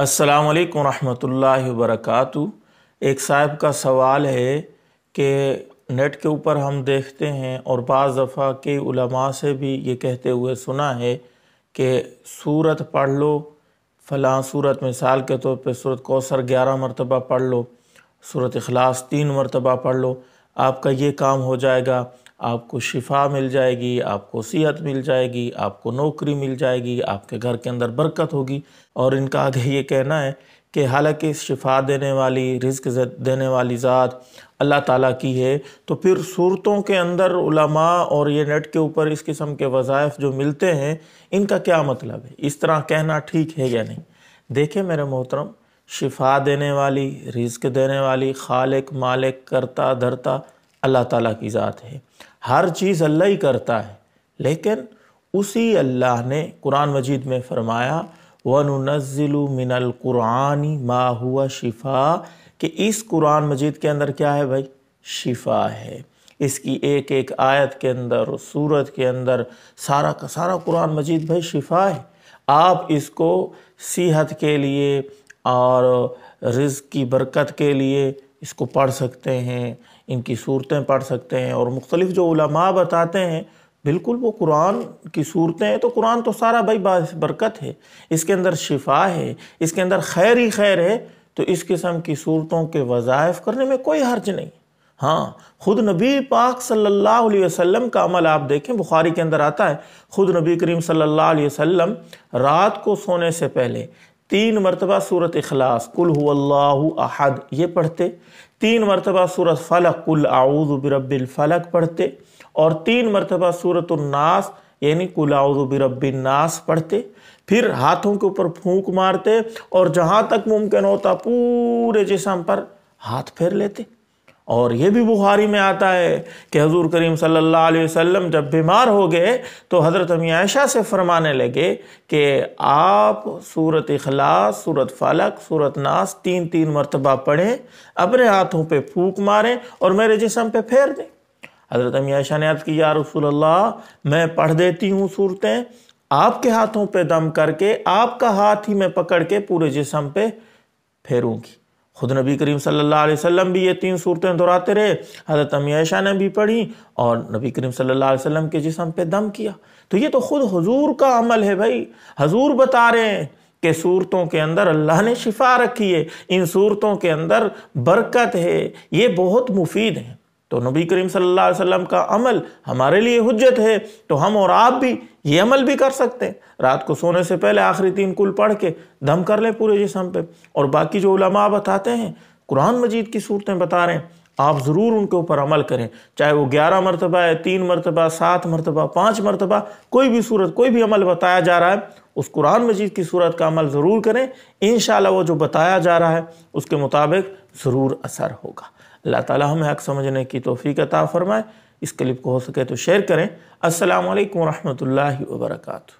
अस्सलाम वालेकुम रहमतुल्लाहि वबरकातु एक साहब का सवाल है कि नेट के ऊपर हम देखते हैं और बाज़ दफ़ा के उलमा से भी ये कहते हुए सुना है कि सूरत पढ़ लो फ़लाँ सूरत मिसाल के तौर पर सूरत कौसर ग्यारह मरतबा पढ़ लो सूरत अखलास तीन मरतबा पढ़ लो आपका ये काम हो जाएगा आपको शिफा मिल जाएगी आपको सेहत मिल जाएगी आपको नौकरी मिल जाएगी आपके घर के अंदर बरकत होगी और इनका आगे ये कहना है कि हालांकि शिफा देने वाली रिज्क देने वाली ज़ात अल्लाह ताला की है तो फिर सूरतों के अंदर उलमा और ये नेट के ऊपर इस किस्म के वज़ायफ़ जो मिलते हैं इनका क्या मतलब है इस तरह कहना ठीक है या नहीं देखें मेरे मोहतरम शिफा देने वाली रिज्क देने वाली खालिक मालिक करता धरता अल्लाह ताला की ज़ात है हर चीज़ अल्लाह ही करता है लेकिन उसी अल्लाह ने कुरान मजीद में फरमाया वनुनज़िल मिनल कुरानी मा हुआ शिफा कि इस कुरान मजीद के अंदर क्या है भाई शिफा है इसकी एक एक आयत के अंदर सूरत के अंदर सारा का सारा कुरान मजीद भाई शिफा है आप इसको सेहत के लिए और रिज़ की बरकत के लिए इसको पढ़ सकते हैं इनकी सूरतें पढ़ सकते हैं और मुख्तलिफ़ जो उलमा बताते हैं बिल्कुल वो कुरान की सूरतें हैं तो कुरान तो सारा भाई बरकत है इसके अंदर शिफा है इसके अंदर खैर ही खैर है तो इस किस्म की सूरतों के वज़ायफ़ करने में कोई हर्ज नहीं हाँ खुद नबी पाक सल्लल्लाहु अलैहि वसल्लम का अमल आप देखें बुखारी के अंदर आता है खुद नबी करीम सल्लल्लाहु अलैहि वसल्लम रात को सोने से पहले तीन मरतबा सूरत अखलास कुल अहद ये पढ़ते तीन मरतबा सूरत फ़लक कुल फलक पढ़ते और तीन मरतबा सूरत नास यानी कुल नास पढ़ते फिर हाथों के ऊपर फूंक मारते और जहाँ तक मुमकिन होता पूरे जिसम पर हाथ फेर लेते और ये भी बुखारी में आता है कि हजूर करीम सल्लल्लाहु अलैहि वसल्लम जब बीमार हो गए तो हज़रत आयशा से फरमाने लगे कि आप सूरत अखलास सूरत फलक सूरत नास तीन तीन मरतबा पढ़ें अपने हाथों पे फूक मारें और मेरे जिसम पे फेर दें हज़रत अमी आयशा ने आपकी की या रसोल्ला मैं पढ़ देती हूँ सूरतें आपके हाथों पे दम करके आपका हाथ ही मैं पकड़ के पूरे जिसम पे फेरूँगी खुद नबी करीम सल्लल्लाहु अलैहि वसल्लम भी ये तीन सूरतें दोहराते रहे हज़रत अमी ने भी पढ़ी और नबी करीम सल्लल्लाहु अलैहि वसल्लम के जिसम पे दम किया तो ये तो खुद हजूर का अमल है भाई हजूर बता रहे हैं कि सूरतों के अंदर अल्लाह ने शिफा रखी है इन सूरतों के अंदर बरकत है ये बहुत मुफीद हैं तो नबी करीम सल्लल्लाहु अलैहि वसल्लम का अमल हमारे लिए हजत है तो हम और आप भी ये अमल भी कर सकते हैं रात को सोने से पहले आखिरी तीन कुल पढ़ के दम कर लें पूरे जिसम पे और बाकी जो उलमा बताते हैं कुरान मजीद की सूरतें बता रहे हैं आप ज़रूर उनके ऊपर अमल करें चाहे वो ग्यारह मरतबा है तीन मरतबा सात मरतबा पाँच मरतबा कोई भी सूरत कोई भी अमल बताया जा रहा है उस कुरान मजीद की सूरत का अमल ज़रूर करें इन वो जो बताया जा रहा है उसके मुताबिक ज़रूर असर होगा अल्लाह ताला हमें हक समझने की तोफ़ी अता फ़रमाए इस क्लिप को हो सके तो शेयर करें असलकम वरहमल वर्का